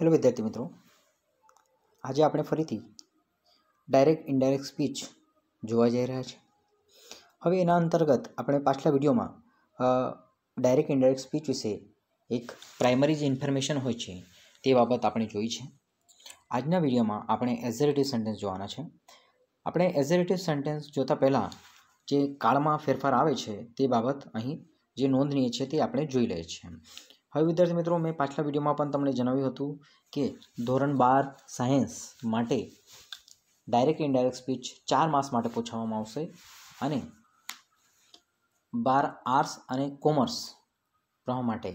hello વિદ્યાર્થી મિત્રો આજે આપણે ફરીથી ડાયરેક્ટ ઇનડાયરેક્ટ સ્પીચ જોવા જઈ રહ્યા છે હવે એના અંતર્ગત આપણે પાછલા વિડીયોમાં ડાયરેક્ટ ઇનડાયરેક્ટ સ્પીચ વિશે એક પ્રાઇમરી જે ઇન્ફોર્મેશન હોય છે તે બાબત આપણે જોઈ છે આજના વિડીયોમાં આપણે એઝરેટિવ સેન્ટેન્સ જોવાના છે આપણે એઝરેટિવ સેન્ટેન્સ જોતાં પહેલાં જે કાળમાં ફેરફાર આવે છે તે બાબત અહીં જે નોંધનીય છે તે આપણે જોઈ લઈએ છીએ હવે વિદ્યાર્થી મિત્રો મેં પાછલા વિડીયોમાં પણ તમને જણાવ્યું હતું કે ધોરણ બાર સાયન્સ માટે ડાયરેક્ટ ઇનડાયરેક્ટ સ્પીચ ચાર માસ માટે પૂછવામાં આવશે અને બાર આર્ટ્સ અને કોમર્સ રહવા માટે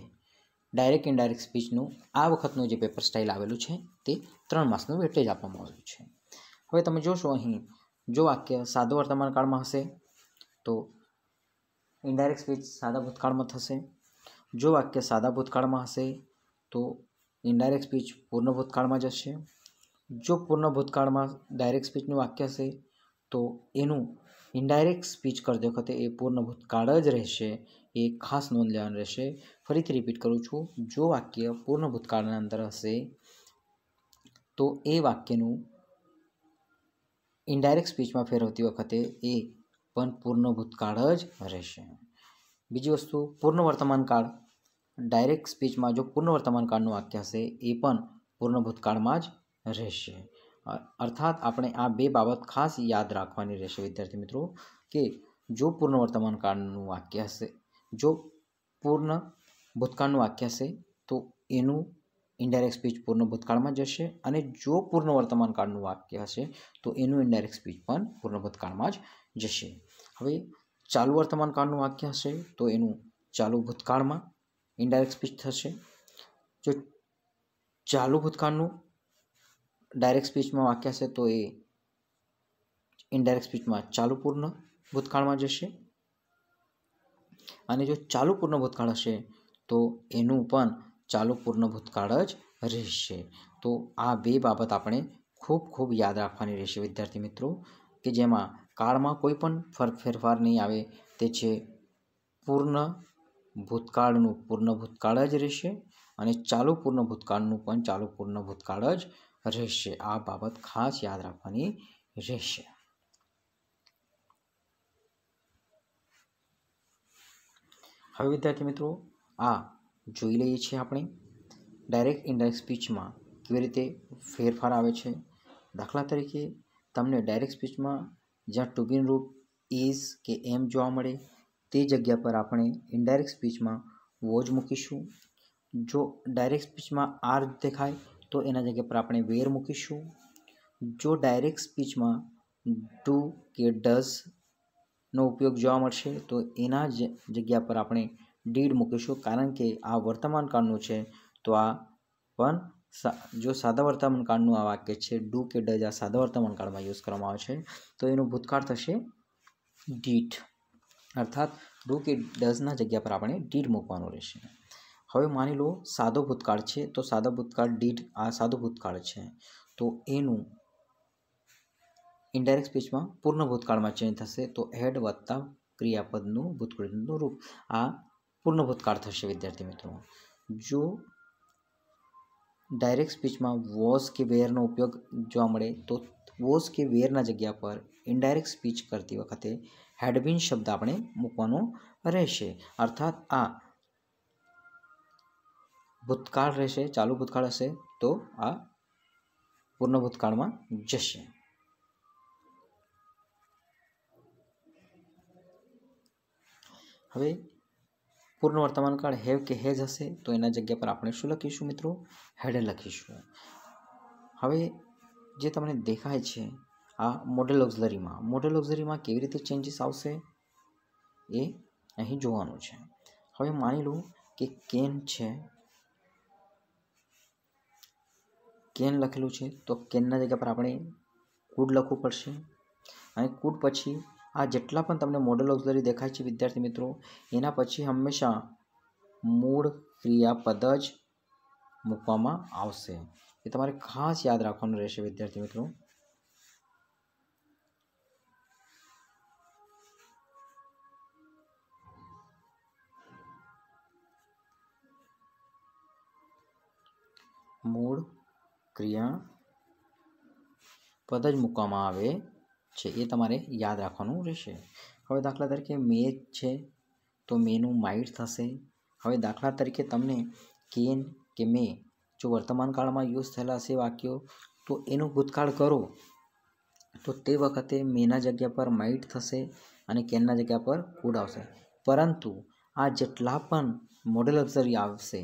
ડાયરેક્ટ ઇનડાયરેક્ટ સ્પીચનું આ વખતનું જે પેપર સ્ટાઇલ આવેલું છે તે ત્રણ માસનું વેટેજ આપવામાં આવ્યું છે હવે તમે જોશો અહીં જો વાક્ય સાદો વર્તમાન કાળમાં હશે તો ઇનડાયરેક્ટ સ્પીચ સાદા ભૂતકાળમાં થશે જો વાક્ય સાદા ભૂતકાળમાં હશે તો ઇનડાયરેક્ટ સ્પીચ પૂર્ણ ભૂતકાળમાં જશે જો પૂર્ણ ભૂતકાળમાં ડાયરેક્ટ સ્પીચનું વાક્ય હશે તો એનું ઇનડાયરેક્ટ સ્પીચ કરતી વખતે એ પૂર્ણ ભૂતકાળ જ રહેશે એ ખાસ નોંધ લેવાનું રહેશે ફરીથી રિપીટ કરું છું જો વાક્ય પૂર્ણ ભૂતકાળના અંદર હશે તો એ વાક્યનું ઇનડાયરેક્ટ સ્પીચમાં ફેરવતી વખતે એ પણ પૂર્ણ ભૂતકાળ જ રહેશે બીજી વસ્તુ પૂર્ણ વર્તમાન કાળ ડાયરેક્ટ સ્પીચમાં જો પૂર્ણ કાળનું વાક્ય હશે એ પણ પૂર્ણ ભૂતકાળમાં જ રહેશે અર્થાત આપણે આ બે બાબત ખાસ યાદ રાખવાની રહેશે વિદ્યાર્થી મિત્રો કે જો પૂર્ણ કાળનું વાક્ય હશે જો પૂર્ણ ભૂતકાળનું વાક્ય હશે તો એનું ઇનડાયરેક્ટ સ્પીચ પૂર્ણ ભૂતકાળમાં જશે અને જો પૂર્ણ વર્તમાન કાળનું વાક્ય હશે તો એનું ઇનડાયરેક્ટ સ્પીચ પણ પૂર્ણ ભૂતકાળમાં જ જશે હવે ચાલુ વર્તમાન કાળનું વાક્ય હશે તો એનું ચાલુ ભૂતકાળમાં ઇનડાયરેક્ટ સ્પીચ થશે જો ચાલુ ભૂતકાળનું ડાયરેક્ટ સ્પીચમાં વાક્ય હશે તો એ ઇનડાયરેક્ટ સ્પીચમાં ચાલુ પૂર્ણ ભૂતકાળમાં જશે અને જો ચાલુ પૂર્ણ ભૂતકાળ હશે તો એનું પણ ચાલુ પૂર્ણ ભૂતકાળ જ રહેશે તો આ બે બાબત આપણે ખૂબ ખૂબ યાદ રાખવાની રહેશે વિદ્યાર્થી મિત્રો કે જેમાં કાળમાં કોઈ પણ ફેરફાર નહીં આવે તે છે પૂર્ણ ભૂતકાળનું પૂર્ણ ભૂતકાળ જ રહેશે અને ચાલુ પૂર્ણ ભૂતકાળનું પણ ચાલુ પૂર્ણ ભૂતકાળ જ રહેશે આ બાબત ખાસ યાદ રાખવાની રહેશે હવે વિદ્યાર્થી મિત્રો આ જોઈ લઈએ છીએ આપણે ડાયરેક્ટ ઇનડાયરેક્ટ સ્પીચમાં કેવી રીતે ફેરફાર આવે છે દાખલા તરીકે તમને ડાયરેક્ટ સ્પીચમાં જ્યાં ટુબીન રૂપ ઇઝ કે એમ જોવા મળે તે જગ્યા પર આપણે ઇનડાયરેક્ટ સ્પીચમાં વોઝ મૂકીશું જો ડાયરેક્ટ સ્પીચમાં આર દેખાય તો એના જગ્યા પર આપણે વેર મૂકીશું જો ડાયરેક્ટ સ્પીચમાં ડુ કે ડઝનો ઉપયોગ જોવા મળશે તો એના જ જગ્યા પર આપણે ડીડ મૂકીશું કારણ કે આ વર્તમાન કાળનું છે તો આ પણ જો સાદા વર્તમાન કાળનું આ વાક્ય છે ડુ કે ડઝ આ સાદા વર્તમાન કાળમાં યુઝ કરવામાં આવે છે તો એનું ભૂતકાળ થશે ડીટ અર્થાત ડુ કે ડઝના જગ્યા પર આપણે ડીડ મૂકવાનું રહેશે હવે માની લો સાદો ભૂતકાળ છે તો સાદો ભૂતકાળ ડીડ આ સાદો ભૂતકાળ છે તો એનું ઇન્ડાયરેક્ટ સ્પીચમાં પૂર્ણ ભૂતકાળમાં ચેન્જ થશે તો હેડ વત્તા ક્રિયાપદનું ભૂતકાળનું રૂપ આ પૂર્ણ ભૂતકાળ થશે વિદ્યાર્થી મિત્રો જો ડાયરેક્ટ સ્પીચમાં વોઝ કે વેરનો ઉપયોગ જોવા મળે તો વોઝ કે વેરના જગ્યા પર ઇન્ડાયરેક્ટ સ્પીચ કરતી વખતે હેડબીન શબ્દ આપણે મૂકવાનો રહેશે અર્થાત આ ભૂતકાળ રહેશે ચાલુ ભૂતકાળ હશે તો આ પૂર્ણ ભૂતકાળમાં જશે હવે પૂર્ણ વર્તમાન કાળ હેવ કે હેજ હશે તો એના જગ્યા પર આપણે શું લખીશું મિત્રો હેડ લખીશું હવે જે તમને દેખાય છે આ મોડલ ઓક્ઝલરીમાં મોડલ ઓક્ઝલરીમાં કેવી રીતે ચેન્જીસ આવશે એ અહીં જોવાનું છે હવે માની લો કે કેન છે કેન લખેલું છે તો કેનના જગ્યા પર આપણે કુડ લખવું પડશે અને કુડ પછી આ જેટલા પણ તમને મોડલ ઓક્ઝલરી દેખાય છે વિદ્યાર્થી મિત્રો એના પછી હંમેશા મૂળ ક્રિયાપદ જ મૂકવામાં આવશે એ તમારે ખાસ યાદ રાખવાનું રહેશે વિદ્યાર્થી મિત્રો મૂળ ક્રિયા પદ જ મૂકવામાં આવે છે એ તમારે યાદ રાખવાનું રહેશે હવે દાખલા તરીકે મેચ છે તો મેનું માઇટ થશે હવે દાખલા તરીકે તમને કેન કે મે જો વર્તમાન કાળમાં યુઝ થયેલા હશે વાક્યો તો એનો ભૂતકાળ કરો તો તે વખતે મેના જગ્યા પર માઇટ થશે અને કેનના જગ્યા પર કુડ આવશે પરંતુ આ જેટલા પણ મોડેલ ઓબ્ઝરી આવશે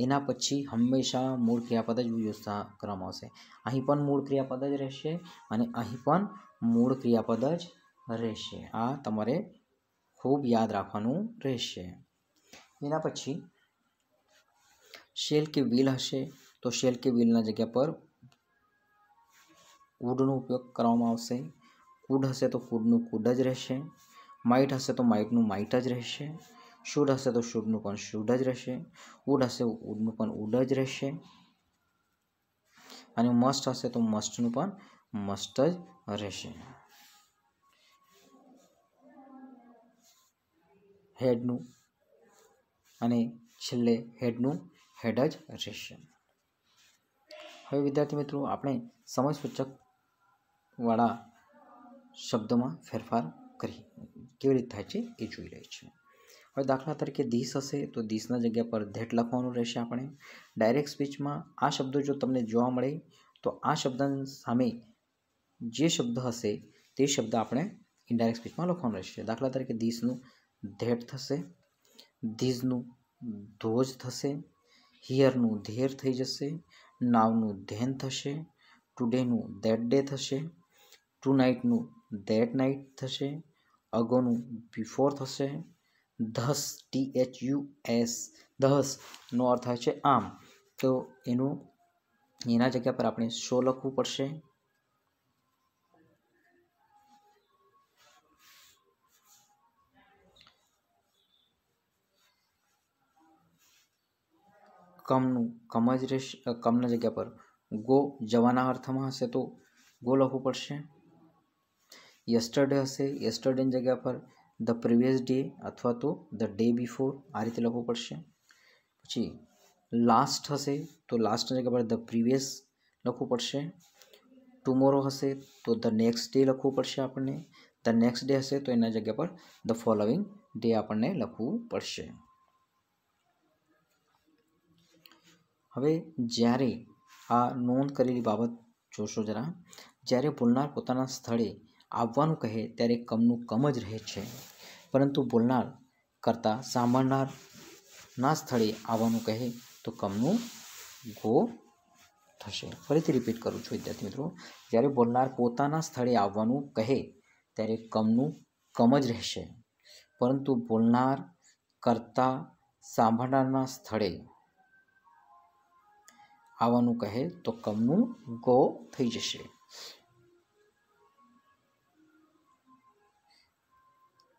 એના પછી હંમેશા મૂળ ક્રિયાપદ જ યુઝ કરવામાં આવશે અહીં પણ મૂળ ક્રિયાપદ જ રહેશે અને અહીં પણ મૂળ ક્રિયાપદ જ રહેશે આ તમારે ખૂબ યાદ રાખવાનું રહેશે એના પછી શેલ કે વ્હીલ હશે તો શેલ કે વ્હીલના જગ્યા પર કૂડનો ઉપયોગ કરવામાં આવશે કૂડ હશે તો કુડનું કૂડ જ રહેશે માઇટ હશે તો માઇટનું માઇટ જ રહેશે શુડ હશે તો શુડનું પણ શુડ જ રહેશે વુડ હશે ઉડનું પણ વુડ જ રહેશે અને મસ્ટ હશે તો મસ્ટનું પણ મસ્ટ જ રહેશે હેડનું અને છેલ્લે હેડનું હેડ જ રહેશે હવે વિદ્યાર્થી મિત્રો આપણે સમય સૂચકવાળા શબ્દોમાં ફેરફાર કરી કેવી રીતે થાય છે એ જોઈ રહી છે હવે દાખલા તરીકે ધીસ હશે તો ધીસના જગ્યા પર ધેટ લખવાનું રહેશે આપણે ડાયરેક્ટ સ્પીચમાં આ શબ્દો જો તમને જોવા મળે તો આ શબ્દ સામે જે શબ્દ હશે તે શબ્દ આપણે ઇનડાયરેક્ટ સ્પીચમાં લખવાનો રહેશે દાખલા તરીકે ધીસનું ધેટ થશે ધીઝનું ધોજ થશે હિયરનું ધેર થઈ જશે નાવનું ધેન થશે ટુડેનું ધેટ ડે થશે ટુ નાઇટનું ધેટ નાઇટ થશે અગોનું બિફોર થશે 10 t h u s 10 નો અર્થ છે આમ તો એનું એના જગ્યા પર આપણે શો લખવું પડશે કમ નું કમજેશ કમ ના જગ્યા પર ગો જванаર્થમહસે તો ગો લખવું પડશે યસ્ટરડે હશે યસ્ટરડે ની જગ્યા પર ધ પ્રિવિયસ ડે અથવા તો ધ ડે બિફોર આ રીતે લખવું પડશે પછી લાસ્ટ હશે તો જગ્યા પર ધ પ્રિવિયસ લખવું પડશે ટુમોરો હશે તો ધ નેક્સ્ટ ડે લખવું પડશે આપણને ધ નેક્સ્ટ ડે હશે તો એના જગ્યા પર ધ ફોલોઈંગ ડે આપણને લખવું પડશે હવે જ્યારે આ નોંધ કરેલી બાબત જોશો જરા જ્યારે બોલનાર પોતાના સ્થળે આવવાનું કહે ત્યારે કમનું કમ જ રહે છે પરંતુ બોલનાર કરતાં સાંભળનારના સ્થળે આવવાનું કહે તો કમનું ગો થશે ફરીથી રિપીટ કરું છું વિદ્યાર્થી મિત્રો જ્યારે બોલનાર પોતાના સ્થળે આવવાનું કહે ત્યારે કમનું કમ જ રહેશે પરંતુ બોલનાર કરતાં સાંભળનારના સ્થળે આવવાનું કહે તો કમનું ગો થઈ જશે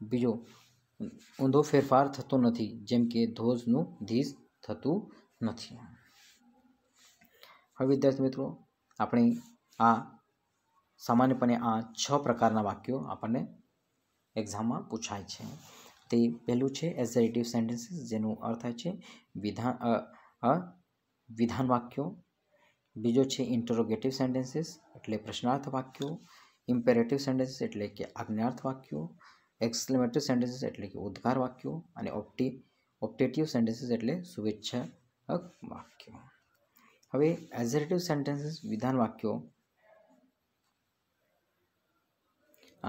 બીજો ઊંધો ફેરફાર થતો નથી જેમ કે ધોઝનું ધીસ થતું નથી હવે વિદ્યાર્થી મિત્રો આપણે આ સામાન્યપણે આ છ પ્રકારના વાક્યો આપણને એક્ઝામમાં પૂછાય છે તે પહેલું છે એઝરેટિવ સેન્ટેન્સીસ જેનો અર્થ થાય છે વિધાન વિધાન વાક્યો બીજો છે ઇન્ટરોગેટિવ સેન્ટેન્સીસ એટલે પ્રશ્નાર્થ વાક્યો ઇમ્પેરેટિવ સેન્ટેન્સીસ એટલે કે આજ્ઞાર્થ વાક્યો એક્સક્લેમેટરી સેન્ટેન્સીસ એટલે કે ઉદ્ગાર વાક્યો અને ઓપ્ટી ઓપ્ટેટિવ સેન્ટેન્સીસ એટલે શુભેચ્છા વાક્યો હવે એઝરેટિવ સેન્ટેન્સીસ વિધાન વાક્યો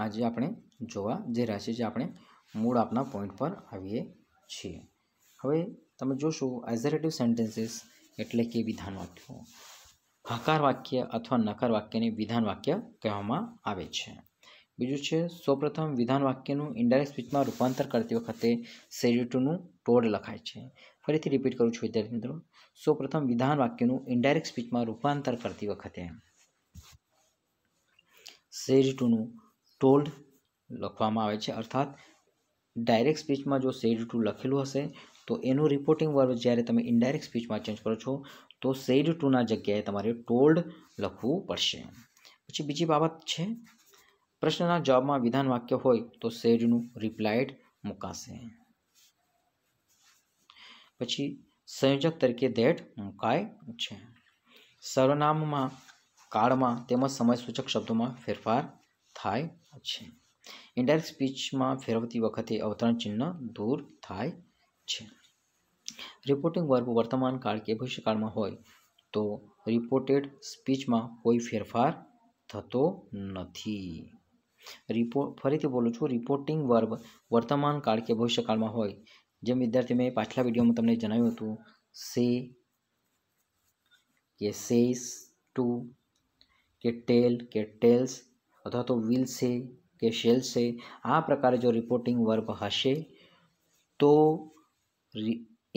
આજે આપણે જોવા જઈ રહ્યા છીએ જે આપણે મૂળ આપના પોઈન્ટ પર આવીએ છીએ હવે તમે જોશો એઝરેટિવ સેન્ટેન્સીસ એટલે કે વિધાન વાક્યો હકાર વાક્ય અથવા નકાર વાક્યને વિધાન વાક્ય કહેવામાં આવે છે બીજું છે સૌ પ્રથમ વિધાન વાક્યનું ઇન્ડાયરેક્ટ સ્પીચમાં રૂપાંતર કરતી વખતે સેડ્યુટનું ટોડ લખાય છે ફરીથી રિપીટ કરું છું વિદ્યાર્થી મિત્રો સૌપ્રથમ વિધાન વાક્યનું ઇન્ડાયરેક્ટ સ્પીચમાં રૂપાંતર કરતી વખતે સેડ ટુનું ટોલ્ડ લખવામાં આવે છે અર્થાત ડાયરેક્ટ સ્પીચમાં જો સેડ ટુ લખેલું હશે તો એનું રિપોર્ટિંગ વર્બ જ્યારે તમે ઇન્ડાયરેક્ટ સ્પીચમાં ચેન્જ કરો છો તો સેડ ટુના જગ્યાએ તમારે ટોલ્ડ લખવું પડશે પછી બીજી બાબત છે પ્રશ્નના જવાબમાં વિધાન વાક્ય હોય તો સેડનું રિપ્લાઇડ મુકાશે પછી સંયોજક તરીકે ધેટ મુકાય છે સર્વનામમાં કાળમાં તેમજ સમયસૂચક શબ્દોમાં ફેરફાર થાય છે ઇન્ડાયરેક્ટ સ્પીચમાં ફેરવતી વખતે અવતરણ ચિહ્ન દૂર થાય છે રિપોર્ટિંગ વર્ગ વર્તમાન કાળ કે ભવિષ્યકાળમાં હોય તો રિપોર્ટેડ સ્પીચમાં કોઈ ફેરફાર થતો નથી રિપોર્ટ ફરીથી બોલું છું રિપોર્ટિંગ વર્બ વર્તમાન કાળ કે ભવિષ્યકાળમાં હોય જેમ વિદ્યાર્થી મેં પાછલા વિડીયોમાં તમને જણાવ્યું હતું સે કે સેસ ટુ કે ટેલ કે ટેલ્સ અથવા તો વિલ સે કે શેલ સે આ પ્રકારે જો રિપોર્ટિંગ વર્બ હશે તો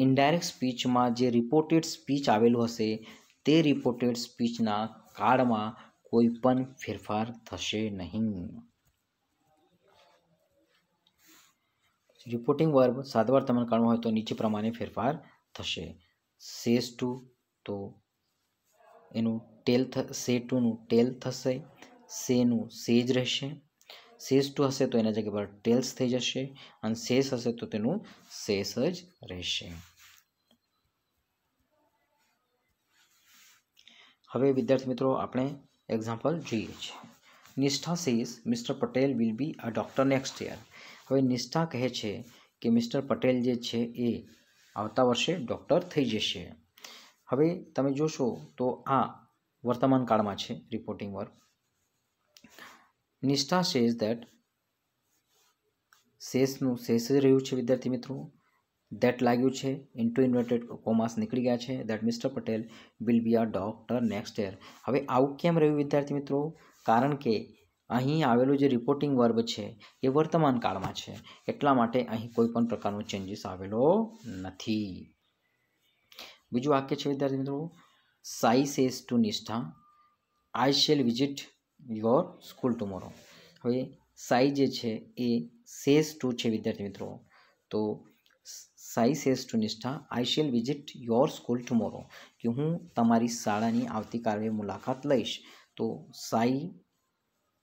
ઇનડાયરેક્ટ સ્પીચમાં જે રિપોર્ટેડ સ્પીચ આવેલું હશે તે રિપોર્ટેડ સ્પીચના કાળમાં કોઈ પણ ફેરફાર થશે નહીં રિપોર્ટિંગ વર્બ સાત વાર તમારે કાઢવું હોય તો નીચે પ્રમાણે ફેરફાર થશે સેસ ટુ તો એનું ટેલ સે ટુનું ટેલ થશે સેનું સે જ રહેશે સેસ ટુ હશે તો એના જગ્યા પર ટેલ્સ થઈ જશે અને સેસ હશે તો તેનું સેસ જ રહેશે હવે વિદ્યાર્થી મિત્રો આપણે એક્ઝામ્પલ જોઈએ છીએ Nishtha says mister Patel will be a doctor next year હવે નિષ્ઠા કહે છે કે મિસ્ટર પટેલ જે છે એ આવતા વર્ષે ડૉક્ટર થઈ જશે હવે તમે જોશો તો આ વર્તમાન કાળમાં છે reporting work Nishtha says that શેષનું શેષ જ રહ્યું છે વિદ્યાર્થી મિત્રો દેટ લાગ્યું છે ઇન્ટુ ઇન્વર્ટેડ કોમાસ નીકળી ગયા છે that mister Patel will be a doctor next year હવે આવું કેમ રહ્યું વિદ્યાર્થી મિત્રો કારણ કે અહીં આવેલું જે રિપોર્ટિંગ વર્બ છે એ વર્તમાન કાળમાં છે એટલા માટે અહીં કોઈ પણ પ્રકારનો ચેન્જીસ આવેલો નથી બીજું વાક્ય છે વિદ્યાર્થી મિત્રો Sai says to Nishtha I shall visit your school tomorrow હવે સાઈ જે છે એ સેસ ટુ છે વિદ્યાર્થી મિત્રો તો Sai says to Nishtha I shall visit your school tomorrow કે હું તમારી શાળાની આવતીકાલે મુલાકાત લઈશ તો સાઈ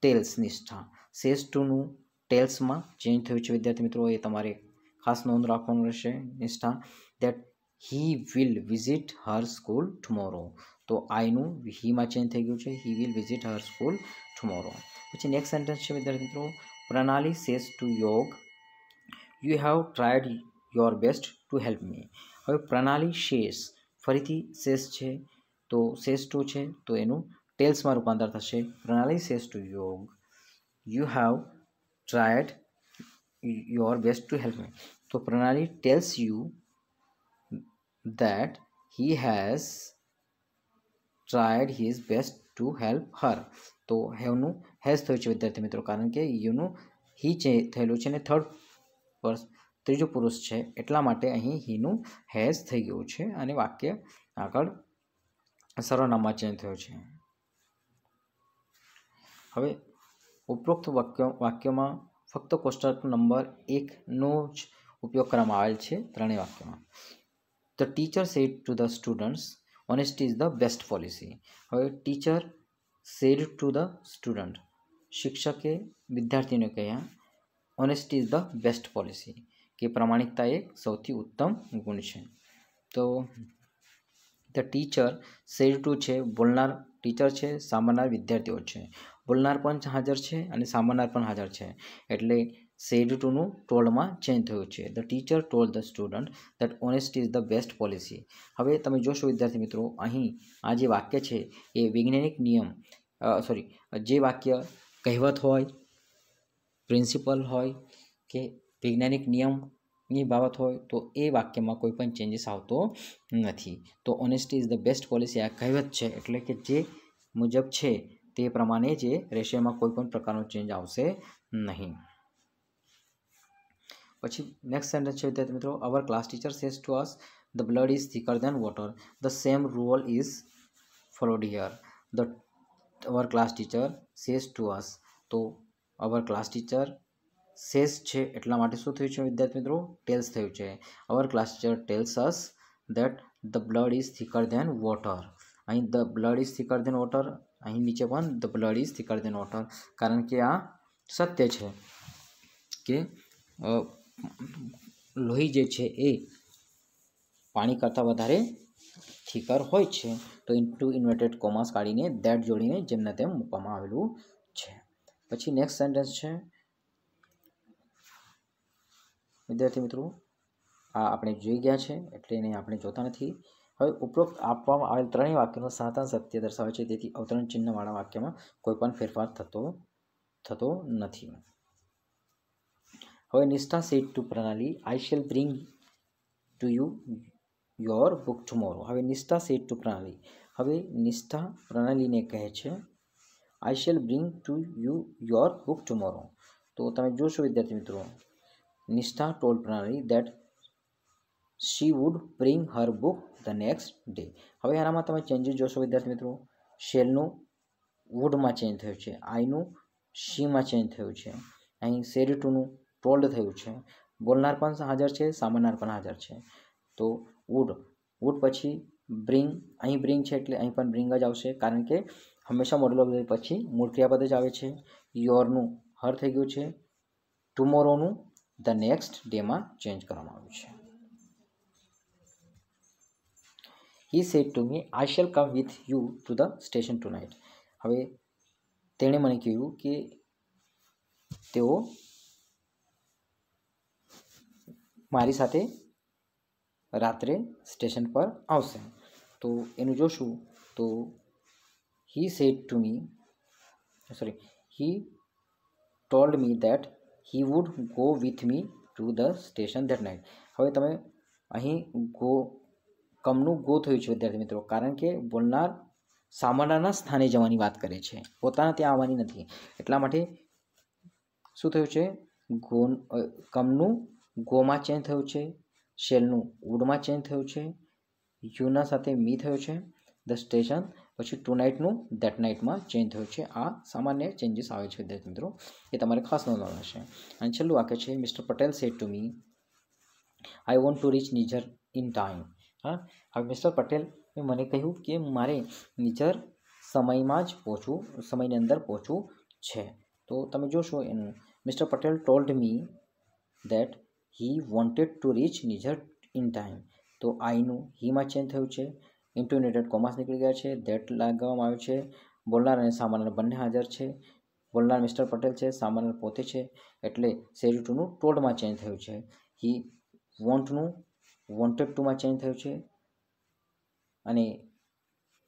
ટેલ્સ નિષ્ઠા સેસ ટુનું ટેલ્સમાં ચેન્જ થયું છે વિદ્યાર્થી મિત્રો એ તમારે ખાસ નોંધ રાખવાનું રહેશે Nishtha that he will visit her school tomorrow તો આઈનું હીમાં ચેન્જ થઈ ગયું છે he will visit her school tomorrow પછી નેક્સ્ટ સેન્ટેન્સ છે વિદ્યાર્થી મિત્રો Pranali says to Yog you have tried your best to help me હવે પ્રણાલી શેષ ફરીથી શેષ છે તો શેષ ટુ છે તો એનું ટેલ્સમાં રૂપાંતર થશે Pranali says to Yog you have tried your best to help me તો Pranali tells you that he has tried his best to help her તો હેવનું હેઝ થયું છે વિદ્યાર્થી મિત્રો કારણ કે યુનું હી જે થયેલું છે અને થર્ડ પર્સ ત્રીજો પુરુષ છે એટલા માટે અહીં હીનું હેઝ થઈ ગયું છે અને વાક્ય આગળ સર્વનામમાં ચેન્જ થયું છે હવે ઉપરોક્ત વાક્ય વાક્યમાં ફક્ત કોષ્ટક નંબર એકનો જ ઉપયોગ કરવામાં આવેલ છે ત્રણેય વાક્યમાં the teacher said to the students honesty is the best policy હવે teacher said to the student શિક્ષકે વિદ્યાર્થીને કહ્યા honesty is the best policy કે પ્રામાણિકતા એક સૌથી ઉત્તમ ગુણ છે તો ધ ટીચર સેડ ટુ છે બોલનાર ટીચર છે સાંભળનાર વિદ્યાર્થીઓ છે બોલનાર પણ હાજર છે અને સાંભળનાર પણ હાજર છે એટલે સેડ ટુનું ટોલમાં ચેન્જ થયું છે the teacher told the student that honest is the best policy હવે તમે જોશો વિદ્યાર્થી મિત્રો અહીં આ જે વાક્ય છે એ વૈજ્ઞાનિક નિયમ સોરી જે વાક્ય કહેવત હોય પ્રિન્સિપલ હોય કે વૈજ્ઞાનિક નિયમની બાબત હોય તો એ વાક્યમાં કોઈ પણ ચેન્જીસ આવતો નથી તો honesty is the best policy આ કહેવત છે એટલે કે જે મુજબ છે તે પ્રમાણે જે રેશિયામાં કોઈ પણ પ્રકારનો ચેન્જ આવશે નહીં પછી નેક્સ્ટ સેન્ટેન્સ છે વિદ્યાર્થી મિત્રો our class teacher says to us the blood is thicker than water the same rule is followed here the our class teacher says to us તો અવર ક્લાસ ટીચર સેઝ છે એટલા માટે શું થયું છે વિદ્યાર્થી મિત્રો ટેલ્સ થયું છે our class teacher tells us that the blood is thicker than water અહીં the blood is thicker than water અહીં નીચે પણ the blood is thicker than water કારણ કે આ સત્ય છે કે લોહી જે છે એ પાણી કરતાં વધારે થિકર હોય છે તો ઇન ટુ ઇન્વર્ટેડ કોમર્સ કાઢીને દેટ જોડીને જેમને તેમ મૂકવામાં આવેલું છે પછી નેક્સ્ટ સેન્ટેન્સ છે વિદ્યાર્થી મિત્રો આ આપણે જોઈ ગયા છે એટલે એને આપણે જોતા નથી હવે ઉપરોક્ત આપવામાં આવેલ ત્રણેય વાક્યનો સાતાન સત્ય દર્શાવે છે તેથી અવતરણ ચિહ્નવાળા વાક્યમાં કોઈ પણ ફેરફાર થતો થતો નથી હવે Nishtha said to Pranali I shall bring to you your book tomorrow હવે નિષ્ઠા સેટ ટુ પ્રણાલી હવે નિષ્ઠા પ્રણાલીને કહે છે I shall bring to you your book tomorrow તો તમે જોશો વિદ્યાર્થી મિત્રો Nishtha told Pranali that she would bring her book the next day હવે આનામાં તમે ચેન્જીસ જોશો વિદ્યાર્થી મિત્રો શેલનું વુડમાં ચેન્જ થયું છે આઈનું શીમાં ચેન્જ થયું છે અહીં શેરી ટુનું ટોલ્ડ થયું છે બોલનાર પણ હાજર છે સાંભળનાર પણ હાજર છે તો વુડ વુડ પછી બ્રિંગ અહીં બ્રિંગ છે એટલે અહીં પણ બ્રિંગ જ આવશે કારણ કે હંમેશા મોડલ પછી મૂળ ક્રિયાપદ જ આવે છે યોરનું હર થઈ ગયું છે ટુમોરોનું ધ નેક્સ્ટ ડેમાં ચેન્જ કરવામાં આવ્યું છે he said to me I shall come with you to the station tonight હવે તેણે મને કહ્યું કે તેઓ મારી સાથે રાત્રે સ્ટેશન પર આવશે તો એનું જોશું તો he said to me sorry he told me that he would go with me to the station that night હવે તમે અહીં ગો કમનું ગો થયું છે વિદ્યાર્થી મિત્રો કારણ કે બોલનાર સામાનાના સ્થાને જવાની વાત કરે છે પોતાના ત્યાં આવવાની નથી એટલા માટે શું થયું છે ગો કમનું ગોમાં ચેન્જ થયું છે શેલનું વુડમાં ચેન્જ થયું છે યુના સાથે મી થયો છે ધ સ્ટેશન પછી ટુ નાઇટનું ધેટ નાઇટમાં ચેન્જ થયું છે આ સામાન્ય ચેન્જીસ આવે છે વિદ્યાર્થી મિત્રો એ તમારે ખાસ નોંધવાના છે અને છેલ્લું વાક્ય છે mister Patel said to me I want to reach Nizar in time હા હવે મિસ્ટર પટેલ મને કહ્યું કે મારે નીચર સમયમાં જ પહોંચવું સમયની અંદર પહોંચવું છે તો તમે જોશો એનું mister Patel told me that he wanted to reach Nizar in time તો આઈનું હીમાં ચેન્જ થયું છે ઇન્ટુનેટેડ કોમર્સ નીકળી ગયા છે દેટ લગાવવામાં આવ્યું છે બોલનાર અને સામાન્ય બંને હાજર છે બોલનાર મિસ્ટર પટેલ છે સામાન્ય પોતે છે એટલે સેરી ટુનું ટોલ્ડમાં ચેન્જ થયું છે હી વોન્ટનું વોન્ટેડ ટુમાં ચેન્જ થયું છે અને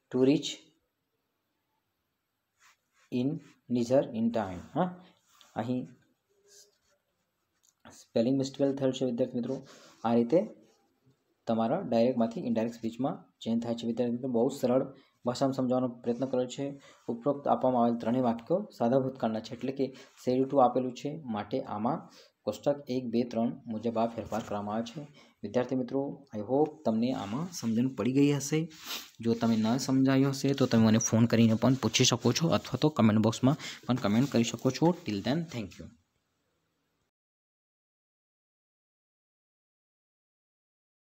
to reach in Nizar in time હા અહીં સ્પેલિંગ મિસ્ટેક થયેલ છે વિદ્યાર્થી મિત્રો આ રીતે તમારા ડાયરેક્ટમાંથી ઇનડાયરેક્ટ સ્પીચમાં ચેન્જ થાય છે વિદ્યાર્થી મિત્રો બહુ સરળ ભાષામાં સમજાવવાનો પ્રયત્ન કર્યો છે ઉપરોક્ત આપવામાં આવેલ ત્રણેય વાક્યો સાદા ભૂતકાળના છે એટલે કે શેરી ટુ આપેલું છે માટે આમાં કોષ્ટક એક બે ત્રણ મુજબ આ ફેરફાર કરવામાં આવે છે વિદ્યાર્થી મિત્રો આઈ હોપ તમને આમાં સમજણ પડી ગઈ હશે જો તમે ન સમજાયો હશે તો તમે મને ફોન કરીને પણ પૂછી શકો છો અથવા તો કમેન્ટ બોક્સમાં પણ કમેન્ટ કરી શકો છો ટિલ ધેન થેન્ક યુ